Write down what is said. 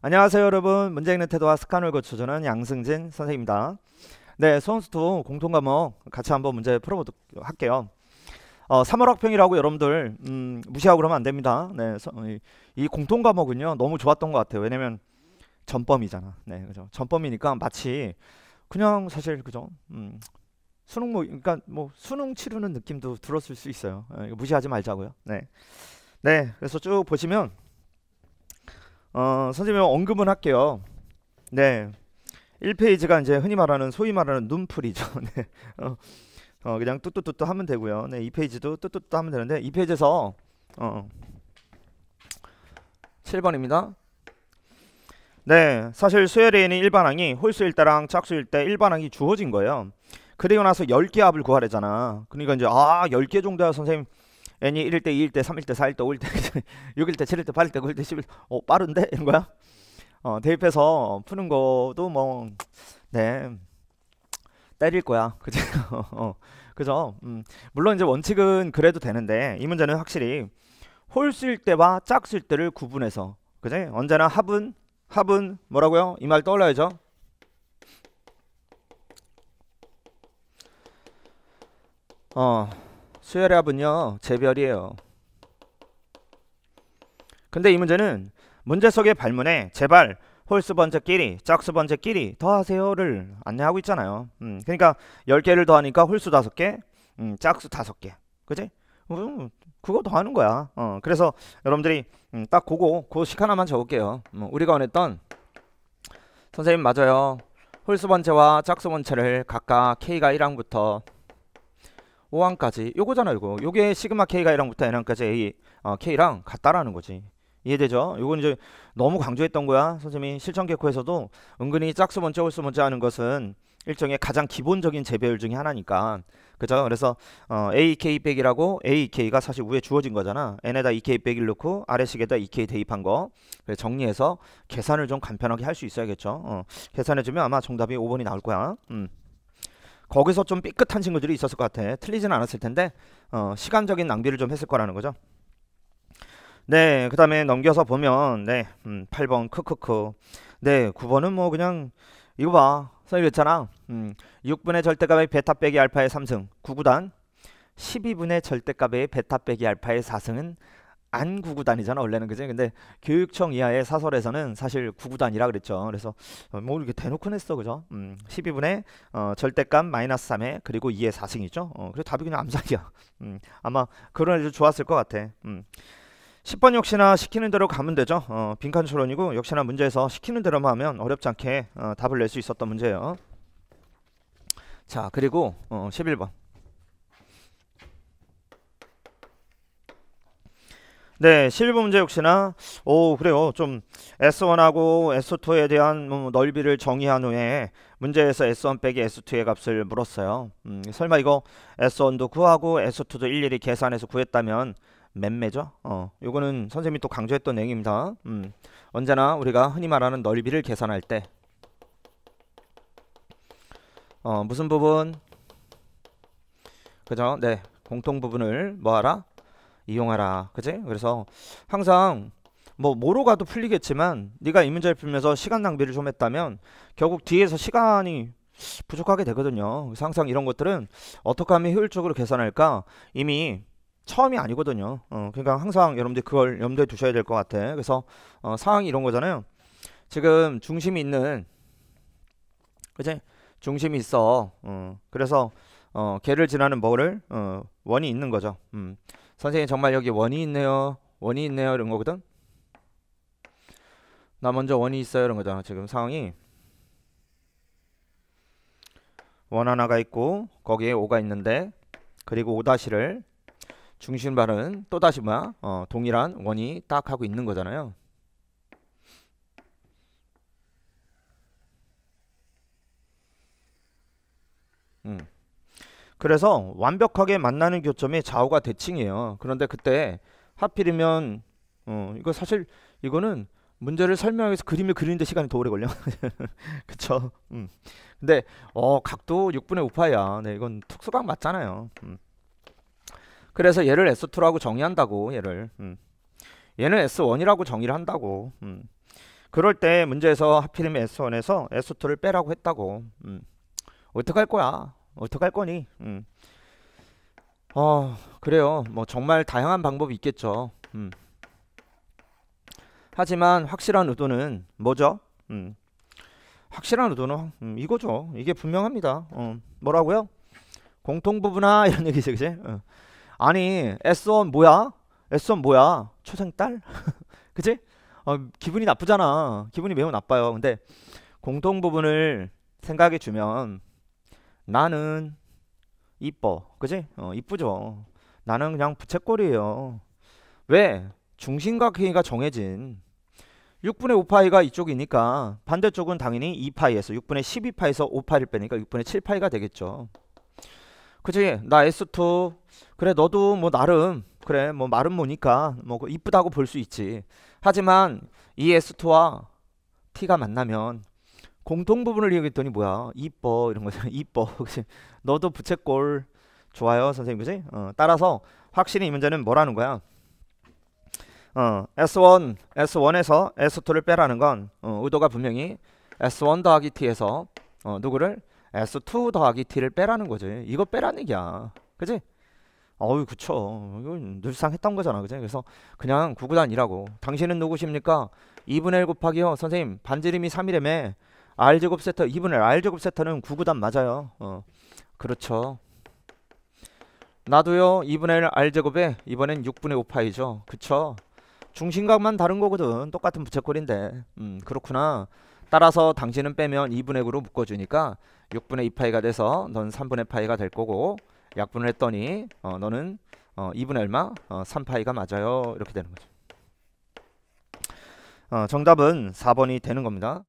안녕하세요 여러분 문제 읽는 태도와 습관을 고쳐주는 양승진 선생입니다 네 수험수투 공통과목 같이 한번 문제 풀어보도록 할게요 어, 3월 학평이라고 여러분들 음, 무시하고 그러면 안됩니다 네, 이, 이, 공통과목은요 너무 좋았던 것 같아요 왜냐면 전범이잖아 네 그죠 전범이니까 마치 그냥 사실 그죠 음, 수능 뭐 그러니까 뭐 수능 치르는 느낌도 들었을 수 있어요 네, 무시하지 말자고요 네 네, 그래서 쭉 보시면 어, 선생님 언급은 할게요. 네. 1페이지가 이제 흔히 말하는 소위 말하는 눈풀이죠. 네. 어, 어, 그냥 뚜뚜뚜뚜 하면 되고요. 네, 2페이지도 뚜뚜뚜 하면 되는데 2페이지에서 어, 7번입니다. 네, 사실 수열에 있는 일반항이 홀수일 때랑 짝수일 때 일반항이 주어진 거예요. 그리고 나서 10개 합을 구하래잖아. 그러니까 이제 아, 10개 정도야 선생님. n이 1일 때, 2일 때, 3일 때, 4일 때, 5일 때, 6일 때, 7일 때, 8일 때, 9일 때, 10일 때, 어, 빠른데? 이런 거야? 어, 대입해서 푸는 것도 뭐, 네, 때릴 거야. 그죠? 어, 그죠? 음, 물론 이제 원칙은 그래도 되는데, 이 문제는 확실히 홀쓸 때와 짝쓸 때를 구분해서, 그지? 언제나 합은, 합은 뭐라고요? 이 말 떠올려야죠. 어. 수혈압은요 재별이에요. 근데 이 문제는 문제 속의 발문에 제발 홀수 번째끼리 짝수 번째끼리 더하세요를 안내하고 있잖아요. 음, 그러니까 10개를 더하니까 홀수 5개, 음, 짝수 5개. 그지? 음, 그거 더하는 거야. 어, 그래서 여러분들이 음, 딱 그거, 그식 하나만 적을게요. 음, 우리가 원했던 선생님 맞아요. 홀수 번째와 짝수 번째를 각각 k가 1항부터 5항까지 요거잖아 요거 요게 시그마 K가 A랑 부터 N항까지 A 어, K랑 같다라는 거지 이해되죠? 요건 이제 너무 강조했던 거야 선생님이 실전개코에서도 은근히 짝수 먼저 홀수 먼저 하는 것은 일종의 가장 기본적인 재배율 중의 하나니까 그죠? 그래서 어, AK 백이라고 AK가 e, 사실 위에 주어진 거잖아 N에다 EK 백을 넣고 아래식에다 EK 대입한 거 그래서 정리해서 계산을 좀 간편하게 할 수 있어야겠죠 어, 계산해주면 아마 정답이 5번이 나올 거야 음. 거기서 좀 삐끗한 친구들이 있었을 것 같아. 틀리진 않았을 텐데 어, 시간적인 낭비를 좀 했을 거라는 거죠. 네, 그 다음에 넘겨서 보면 네, 음, 8번 크크크. 네, 9번은 뭐 그냥 이거 봐. 선생님 그랬잖아. 음, 6분의 절대값의 베타 빼기 알파의 3승. 9구단 12분의 절대값의 베타 빼기 알파의 4승은 안 구구단이잖아 원래는 그지 근데 교육청 이하의 사설에서는 사실 구구단이라 그랬죠 그래서 어, 뭐 이렇게 대놓고 냈어 그죠 음 12분의 어, 절대값 마이너스 3에 그리고 2의 4승이죠 어 그래 답이 그냥 암살이야 음 아마 그런 애들 좋았을 것 같아 음 10번 역시나 시키는 대로 가면 되죠 어 빈칸 추론이고 역시나 문제에서 시키는 대로만 하면 어렵지 않게 어, 답을 낼 수 있었던 문제예요 자 그리고 어 11번 네, 실버 문제 역시나 오 그래요. 좀 S1하고 S2에 대한 뭐 넓이를 정의한 후에 문제에서 S1 빼기 S2의 값을 물었어요. 음, 설마 이거 S1도 구하고 S2도 일일이 계산해서 구했다면 맴매죠. 어, 요거는 선생님이 또 강조했던 내용입니다. 음, 언제나 우리가 흔히 말하는 넓이를 계산할 때 어, 무슨 부분? 그죠? 네, 공통 부분을 뭐하라? 이용하라. 그지? 그래서 항상 뭐 뭐로 가도 풀리겠지만 네가 이 문제를 풀면서 시간 낭비를 좀 했다면 결국 뒤에서 시간이 부족하게 되거든요. 그래서 항상 이런 것들은 어떻게 하면 효율적으로 계산할까 이미 처음이 아니거든요. 어, 그러니까 항상 여러분들 그걸 염두에 두셔야 될 것 같아. 그래서 어, 상황이 이런 거잖아요. 지금 중심이 있는 그제 중심이 있어. 어, 그래서 어, 걔를 지나는 뭐를 어, 원이 있는 거죠. 음. 선생님 정말 여기 원이 있네요. 원이 있네요. 이런 거거든. 나 먼저 원이 있어요. 이런 거잖아. 지금 상황이 원 하나가 있고 거기에 5가 있는데 그리고 5-를 중심 발은 또다시 뭐야? 어, 동일한 원이 딱 하고 있는 거잖아요. 음. 그래서 완벽하게 만나는 교점이 좌우가 대칭이에요. 그런데 그때 하필이면 어, 이거 사실 이거는 문제를 설명하기 위해서 그림을 그리는데 시간이 더 오래 걸려. 그쵸? 음. 근데 어 각도 6분의 5파야. 네, 이건 특수각 맞잖아요. 음. 그래서 얘를 S2라고 정의한다고 얘를. 음. 얘는 S1이라고 정의를 한다고. 음. 그럴 때 문제에서 하필이면 S1에서 S2를 빼라고 했다고. 음. 어떡할 거야? 어떡할 거니? 음. 어, 그래요. 뭐 정말 다양한 방법이 있겠죠. 음. 하지만 확실한 의도는 뭐죠? 음. 확실한 의도는 음, 이거죠. 이게 분명합니다. 어, 뭐라고요? 공통 부분화 이런 얘기죠, 그지? 어. 아니 S1 뭐야? S1 뭐야? 초생 딸? 그지? 어, 기분이 나쁘잖아. 기분이 매우 나빠요. 근데 공통 부분을 생각해 주면 나는 이뻐. 그지? 어, 이쁘죠. 나는 그냥 부채꼴이에요. 왜? 중심각행위가 정해진 6분의 5파이가 이쪽이니까 반대쪽은 당연히 2파이에서 6분의 12파에서 이 5파이를 빼니까 6분의 7파이가 되겠죠. 그지나 S2 그래 너도 뭐 나름 그래 뭐마은모니까뭐 그 이쁘다고 볼 수 있지. 하지만 이 S2와 T가 만나면 공통 부분을 이용했더니 뭐야 이뻐 이런 거죠 이뻐 그치 너도 부채꼴 좋아요 선생님 그지 어, 따라서 확실히 이 문제는 뭐라는 거야 어, S1, S1에서 S2를 빼라는 건 어, 의도가 분명히 S1 더하기 T에서 어, 누구를 S2 더하기 T를 빼라는 거지 이거 빼라는 얘기야 그지 어우 그쵸 이건 늘상 했던 거잖아 그지 그래서 그냥 구구단이라고 당신은 누구십니까 2분의 1 곱하기요 선생님 반지름이 3이라며 R제곱 세터 2분의 R제곱 세터는 9구단 맞아요. 어. 그렇죠. 나도요 2분의 1 R제곱에 이번엔 6분의 5파이죠. 그쵸? 중심각만 다른 거거든. 똑같은 부채꼴인데. 음 그렇구나. 따라서 당신은 빼면 2분의 9로 묶어주니까 6분의 2파이가 돼서 넌 3분의 파이가 될 거고 약분을 했더니 어, 너는 어, 2분의 얼마? 어, 3파이가 맞아요. 이렇게 되는 거죠. 어, 정답은 4번이 되는 겁니다.